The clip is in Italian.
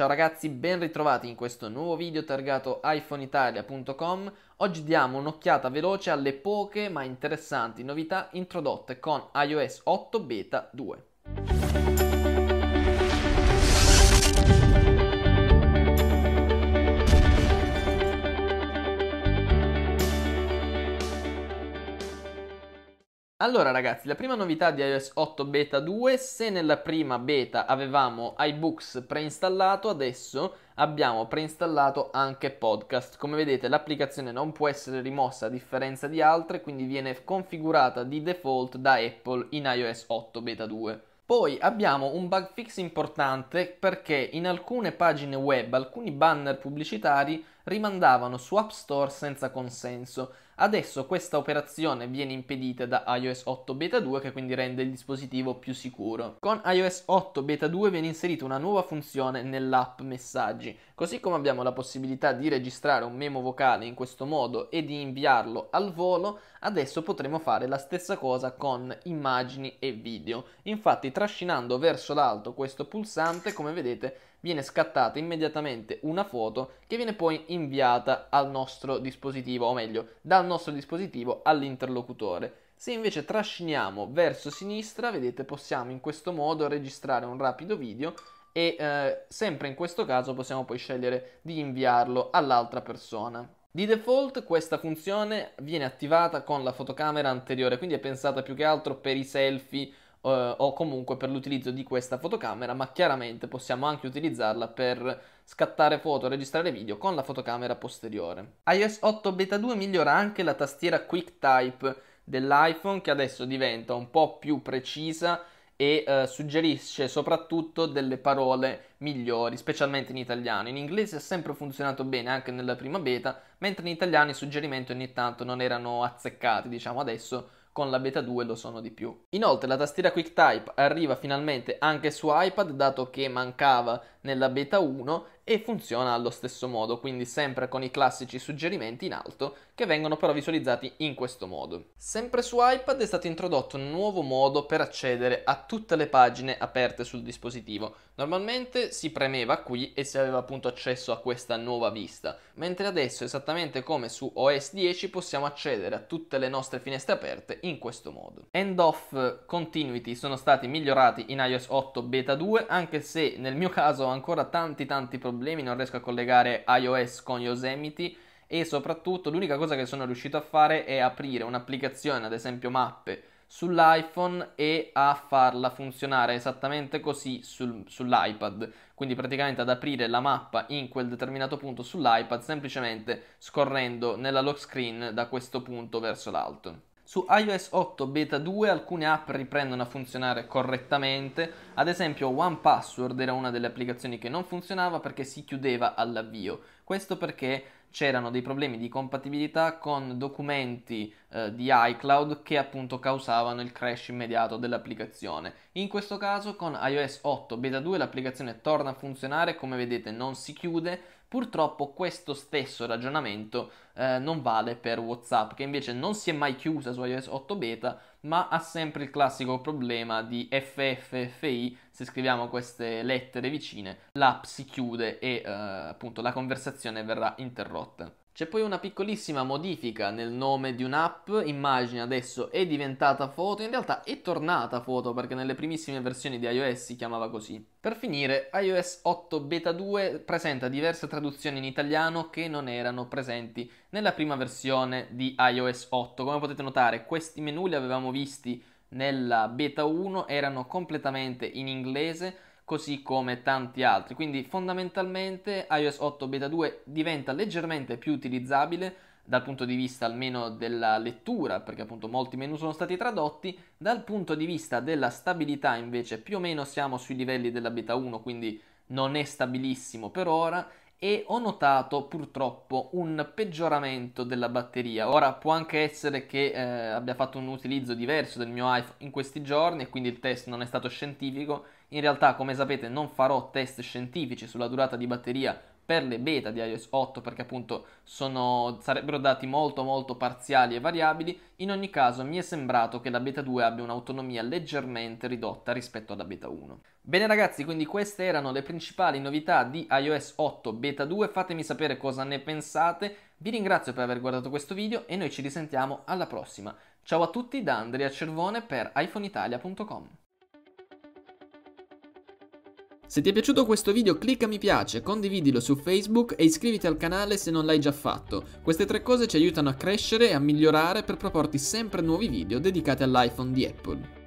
Ciao ragazzi, ben ritrovati in questo nuovo video targato iPhoneitalia.com. Oggi diamo un'occhiata veloce alle poche ma interessanti novità introdotte con iOS 8 Beta 2. Allora ragazzi, la prima novità di iOS 8 Beta 2, se nella prima beta avevamo iBooks preinstallato, adesso abbiamo preinstallato anche Podcast. Come vedete l'applicazione non può essere rimossa a differenza di altre, quindi viene configurata di default da Apple in iOS 8 Beta 2. Poi abbiamo un bug fix importante perché in alcune pagine web, alcuni banner pubblicitari rimandavano su App Store senza consenso. Adesso questa operazione viene impedita da iOS 8 Beta 2 che quindi rende il dispositivo più sicuro. Con iOS 8 Beta 2 viene inserita una nuova funzione nell'app Messaggi, così come abbiamo la possibilità di registrare un memo vocale in questo modo e di inviarlo al volo, adesso potremo fare la stessa cosa con immagini e video. Infatti trascinando verso l'alto questo pulsante, come vedete, viene scattata immediatamente una foto che viene poi inviata al nostro dispositivo, o meglio, dal nostro dispositivo all'interlocutore. Se invece trasciniamo verso sinistra, vedete, possiamo in questo modo registrare un rapido video e eh, sempre in questo caso possiamo poi scegliere di inviarlo all'altra persona. Di default questa funzione viene attivata con la fotocamera anteriore, quindi è pensata più che altro per i selfie eh, o comunque per l'utilizzo di questa fotocamera, ma chiaramente possiamo anche utilizzarla per scattare foto, registrare video con la fotocamera posteriore. iOS 8 Beta 2 migliora anche la tastiera QuickType dell'iPhone che adesso diventa un po' più precisa e eh, suggerisce soprattutto delle parole migliori, specialmente in italiano. In inglese ha sempre funzionato bene anche nella prima beta, mentre in italiano i suggerimenti ogni tanto non erano azzeccati, diciamo adesso con la beta 2 lo sono di più. Inoltre la tastiera QuickType arriva finalmente anche su iPad dato che mancava nella beta 1 e funziona allo stesso modo, quindi sempre con i classici suggerimenti in alto che vengono però visualizzati in questo modo. Sempre su iPad è stato introdotto un nuovo modo per accedere a tutte le pagine aperte sul dispositivo. Normalmente si premeva qui e si aveva appunto accesso a questa nuova vista, mentre adesso esattamente come su OS 10 possiamo accedere a tutte le nostre finestre aperte in questo modo. End off continuity sono stati migliorati in iOS 8 beta 2, anche se nel mio caso ho ancora tanti tanti problemi problemi, non riesco a collegare iOS con Yosemite e soprattutto l'unica cosa che sono riuscito a fare è aprire un'applicazione, ad esempio mappe, sull'iPhone e a farla funzionare esattamente così sul, sull'iPad. Quindi praticamente ad aprire la mappa in quel determinato punto sull'iPad semplicemente scorrendo nella lock screen da questo punto verso l'alto. Su iOS 8 Beta 2 alcune app riprendono a funzionare correttamente, ad esempio OnePassword era una delle applicazioni che non funzionava perché si chiudeva all'avvio. Questo perché c'erano dei problemi di compatibilità con documenti eh, di iCloud che appunto causavano il crash immediato dell'applicazione. In questo caso con iOS 8 Beta 2 l'applicazione torna a funzionare, come vedete non si chiude, purtroppo questo stesso ragionamento eh, non vale per WhatsApp, che invece non si è mai chiusa su iOS 8 beta, ma ha sempre il classico problema di FFFI, se scriviamo queste lettere vicine, l'app si chiude e eh, appunto la conversazione verrà interrotta. C'è poi una piccolissima modifica nel nome di un'app, immagini adesso è diventata foto, in realtà è tornata foto perché nelle primissime versioni di iOS si chiamava così. Per finire, iOS 8 Beta 2 presenta diverse traduzioni in italiano che non erano presenti nella prima versione di iOS 8. Come potete notare, questi menu li avevamo visti nella beta 1, erano completamente in inglese, così come tanti altri. Quindi fondamentalmente iOS 8 beta 2 diventa leggermente più utilizzabile dal punto di vista almeno della lettura, perché appunto molti menu sono stati tradotti, dal punto di vista della stabilità invece più o meno siamo sui livelli della beta 1, quindi non è stabilissimo per ora e ho notato purtroppo un peggioramento della batteria. Ora può anche essere che eh, abbia fatto un utilizzo diverso del mio iPhone in questi giorni e quindi il test non è stato scientifico. In realtà, come sapete, non farò test scientifici sulla durata di batteria per le beta di iOS 8 perché appunto sono, sarebbero dati molto molto parziali e variabili, in ogni caso mi è sembrato che la beta 2 abbia un'autonomia leggermente ridotta rispetto alla beta 1. Bene ragazzi, quindi queste erano le principali novità di iOS 8 beta 2, fatemi sapere cosa ne pensate, vi ringrazio per aver guardato questo video e noi ci risentiamo alla prossima. Ciao a tutti da Andrea Cervone per iPhoneitalia.com. Se ti è piaciuto questo video clicca mi piace, condividilo su Facebook e iscriviti al canale se non l'hai già fatto. Queste tre cose ci aiutano a crescere e a migliorare per proporti sempre nuovi video dedicati all'iPhone di Apple.